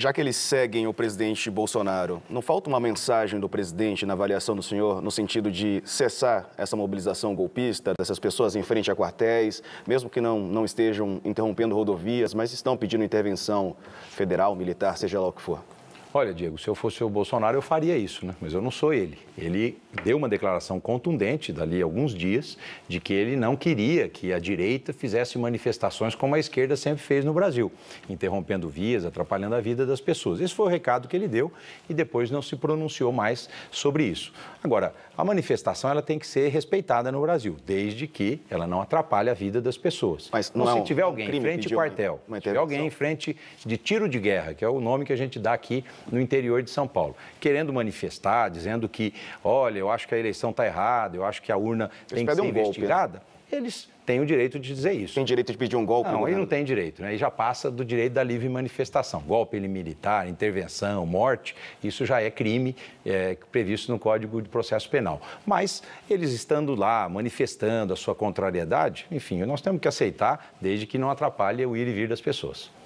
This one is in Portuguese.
Já que eles seguem o presidente Bolsonaro, não falta uma mensagem do presidente na avaliação do senhor no sentido de cessar essa mobilização golpista dessas pessoas em frente a quartéis, mesmo que não, não estejam interrompendo rodovias, mas estão pedindo intervenção federal, militar, seja lá o que for? Olha, Diego, se eu fosse o Bolsonaro, eu faria isso, né? Mas eu não sou ele. Ele deu uma declaração contundente, dali a alguns dias, de que ele não queria que a direita fizesse manifestações como a esquerda sempre fez no Brasil, interrompendo vias, atrapalhando a vida das pessoas. Esse foi o recado que ele deu e depois não se pronunciou mais sobre isso. Agora, a manifestação ela tem que ser respeitada no Brasil, desde que ela não atrapalhe a vida das pessoas. Mas então, não, é se tiver alguém um em frente ao quartel, se tiver alguém em frente de tiro de guerra, que é o nome que a gente dá aqui no interior de São Paulo, querendo manifestar, dizendo que, olha, eu acho que a eleição está errada, eu acho que a urna tem que ser um investigada. Golpe, né? eles têm o direito de dizer isso. Tem direito de pedir um golpe? Não, aí não tem direito, né? já passa do direito da livre manifestação. Golpe ele militar, intervenção, morte, isso já é crime é, previsto no Código de Processo Penal. Mas eles estando lá, manifestando a sua contrariedade, enfim, nós temos que aceitar, desde que não atrapalhe o ir e vir das pessoas.